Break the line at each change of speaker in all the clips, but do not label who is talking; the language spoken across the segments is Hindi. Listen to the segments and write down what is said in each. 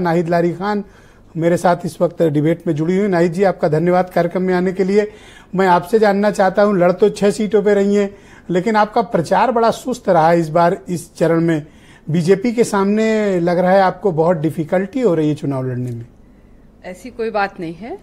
नाहिद लारी खान मेरे साथ इस वक्त डिबेट में जुड़ी हुई नाहिद जी आपका धन्यवाद कार्यक्रम में आने के लिए मैं आपसे जानना चाहता हूं लड़ तो छह सीटों पर रही है लेकिन आपका प्रचार बड़ा सुस्त रहा इस बार इस चरण में बीजेपी के सामने लग रहा है आपको बहुत डिफिकल्टी हो रही है चुनाव लड़ने में
ऐसी कोई बात नहीं है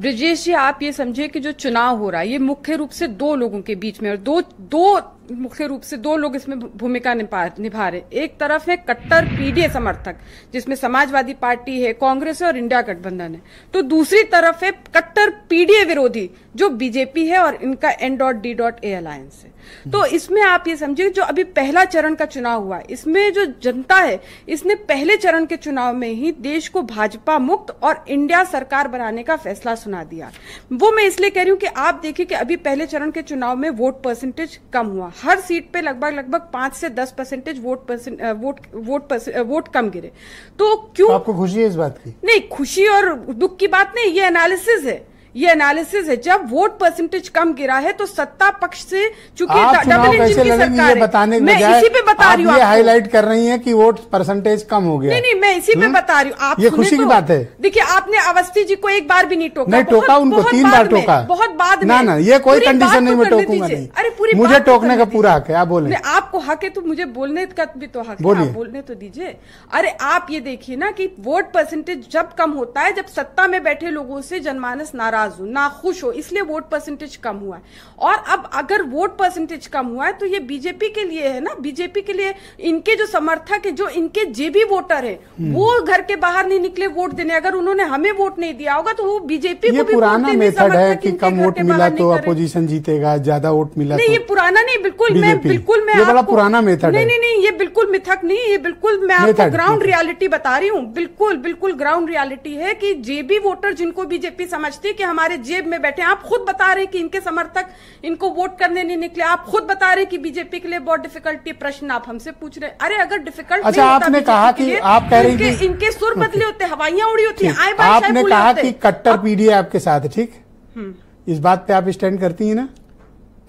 ब्रिजेश जी आप ये समझे कि जो चुनाव हो रहा है ये मुख्य रूप से दो लोगों के बीच में और दो दो मुख्य रूप से दो लोग इसमें भूमिका निभा निभा रहे एक तरफ है कट्टर पीडीए समर्थक जिसमें समाजवादी पार्टी है कांग्रेस है और इंडिया गठबंधन है तो दूसरी तरफ है कट्टर पीडीए विरोधी जो बीजेपी है और इनका N dot D dot A alliance है तो इसमें आप ये समझिए जो अभी पहला चरण का चुनाव हुआ इसमें जो जनता है इसने पहले चरण के चुनाव में ही देश को भाजपा मुक्त और इंडिया सरकार बनाने का फैसला सुना दिया वो मैं इसलिए कह रही हूँ कि आप देखिए कि अभी पहले चरण के चुनाव में वोट परसेंटेज कम हुआ हर सीट पे लगभग लगभग पांच से दस percentage vote percent vote vote vote कम गिरे तो क्यों तो आपको खुशी है इस बात की नहीं खुशी और दुख की बात नहीं ये एनालिसिस है ये एनालिसिस है जब वोट परसेंटेज कम गिरा है तो सत्ता पक्ष से चूंकि डबल इंजन की सरकार है बताने मैं इसी पे बता रही हूँ हाईलाइट
कर रही है कि वोट परसेंटेज कम हो गया नहीं नहीं मैं इसी पे हम्म? बता रही हूँ आप ये खुशी की तो। बात है
देखिए आपने अवस्थी जी को एक बार भी नहीं टोका नहीं टोका उनको तीन बार टोका बहुत बाद ना ना ये कोई कंडीशन नहीं तो मैं टोकूंगा नहीं अरे पूरी मुझे तो टोकने का
पूरा हक है आप बोले
आपको हक है तो मुझे बोलने का भी तो हक है बोलने तो दीजिए अरे आप ये देखिए ना कि वोट परसेंटेज जब कम होता है जब सत्ता में बैठे लोगों से जनमानस नाराज हो ना खुश हो इसलिए वोट परसेंटेज कम हुआ है और अब अगर वोट परसेंटेज कम हुआ है तो ये बीजेपी के लिए है ना बीजेपी के लिए इनके जो समर्थक है जो इनके जे भी वोटर है हम्म। वो घर के बाहर नहीं निकले वोट देने अगर उन्होंने हमें वोट नहीं दिया होगा तो वो बीजेपी को पुराना मेथड है कि
कम वोट मिला तो अपोजिशन जीतेगा ज्यादा वोट मिला नहीं तो ये
पुराना नहीं बिल्कुल मैं बिल्कुल मैं बड़ा पुराना मेथड नहीं नहीं नहीं ये बिल्कुल मिथक नहीं ये बिल्कुल मैं आपको ग्राउंड रियलिटी बता रही हूँ बिल्कुल बिल्कुल ग्राउंड रियलिटी है की जेबी वोटर जिनको बीजेपी समझती है कि हमारे जेब में बैठे आप खुद बता रहे कि इनके समर्थक इनको वोट करने नहीं निकले आप खुद बता रहे कि बीजेपी के लिए बहुत डिफिकल्टी प्रश्न आप हमसे पूछ रहे अरे अगर डिफिकल्ट अच्छा आपने तो कहा कि आप कह रही इनके, इनके सुर बदले होते हवाइयां उड़ी होती है आपने कहा कि
कट्टर पीडीए आपके साथ ठीक हम्म। इस बात पे आप स्टैंड करती है ना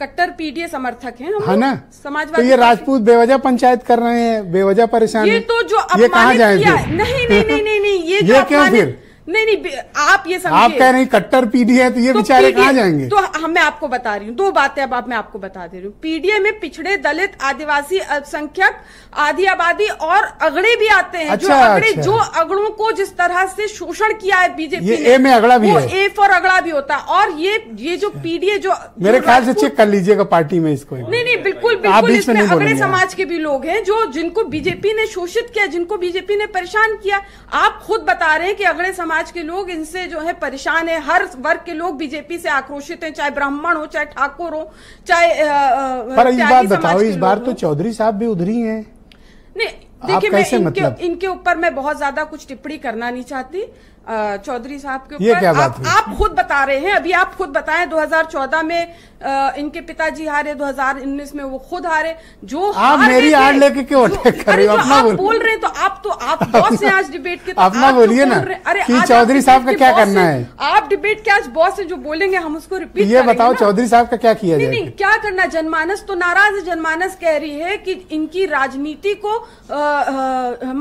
कट्टर पीडीए समर्थक हैं हम है हाँ ना समाजवादी तो ये राजपूत
बेवजह पंचायत कर रहे हैं बेवजह परेशान ये तो जो ये कहा जाएंगे नहीं नहीं नहीं
नहीं ये ये क्यों फिर नहीं नहीं आप ये समझिए आप कह हैं
कट्टर पीडीए तो ये तो बेचारे कहाँ जाएंगे तो
हम मैं आपको बता रही हूँ दो बातें अब आप मैं आपको बता दे रही हूँ पीडीए में पिछड़े दलित आदिवासी अल्पसंख्यक आदि आबादी और अगड़े भी आते हैं अच्छा, जो अगड़े अच्छा। जो अगड़ों को जिस तरह से शोषण किया है बीजेपी ये ए में अगड़ा भी है ए फॉर अगड़ा भी होता है और ये ये जो पीडीए जो मेरे ख्याल से चेक कर
लीजिएगा पार्टी में इसको
नहीं नहीं बिल्कुल आप में समाज के भी लोग हैं जो जिनको बीजेपी ने शोषित किया जिनको बीजेपी ने परेशान किया आप खुद बता रहे हैं कि अगले समाज के लोग इनसे जो है परेशान है हर वर्ग के लोग बीजेपी से आक्रोशित हैं चाहे ब्राह्मण हो चाहे ठाकुर हो चाहे पर इस बताओ इस बार
तो चौधरी साहब भी उधरी है हैं
नहीं देखिए मैं इनके मतलब? ऊपर मैं बहुत ज्यादा कुछ टिप्पणी करना नहीं चाहती चौधरी साहब के ऊपर आप, आप खुद बता रहे हैं अभी आप खुद बताएं 2014 में आ, इनके पिताजी हारे 2019 में वो खुद हारे जो आप मेरी आड़ लेके
क्यों अरे कर अपना बोल, बोल
रहे हैं तो आप तो आप बॉस से आज डिबेट के तो अपना बोलिए ना अरे चौधरी साहब का क्या करना है आप डिबेट के आज बॉस से जो बोलेंगे हम उसको रिपीट ये बताओ चौधरी
साहब का क्या किया जाए
क्या करना जनमानस तो नाराज है जनमानस कह रही है कि इनकी राजनीति को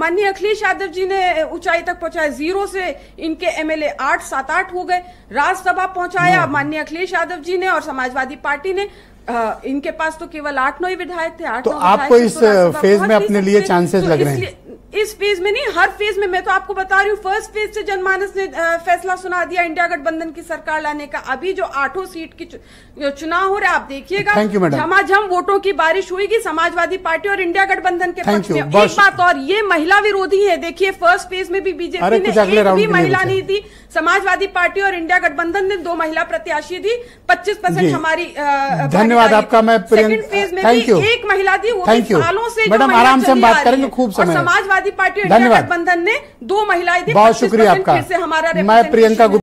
माननीय अखिलेश यादव जी ने ऊंचाई तक पहुंचाया जीरो से इनके एमएलए आठ सात आठ हो गए राज्यसभा पहुंचाया माननीय अखिलेश यादव जी ने और समाजवादी पार्टी ने आ, इनके पास तो केवल आठ नौ ही विधायक थे आठ तो आपको तो इस फेज में अपने लिए चांसेस तो लग रहे हैं इस फेज में नहीं हर फेज में मैं तो आपको बता रही हूँ फर्स्ट फेज से जनमानस ने फैसला सुना दिया इंडिया गठबंधन की सरकार लाने का अभी जो आठों सीट की चुनाव हो रहा आप देखिएगा झमाझम वोटों की बारिश हुएगी समाजवादी पार्टी और इंडिया गठबंधन के पक्ष में एक बात और ये महिला विरोधी है देखिए फर्स्ट फेज में भी बीजेपी ने एक भी महिला नहीं दी समाजवादी पार्टी और इंडिया गठबंधन ने दो महिला प्रत्याशी दी 25 परसेंट हमारी धन्यवाद आपका मैं सेकंड फेज में भी एक महिला दी वो भी सालों से मैडम आराम से हम बात करेंगे खूब समय समाजवादी पार्टी और इंडिया गठबंधन ने दो महिलाएं दी बहुत शुक्रिया आपका हमारा मैं प्रियंका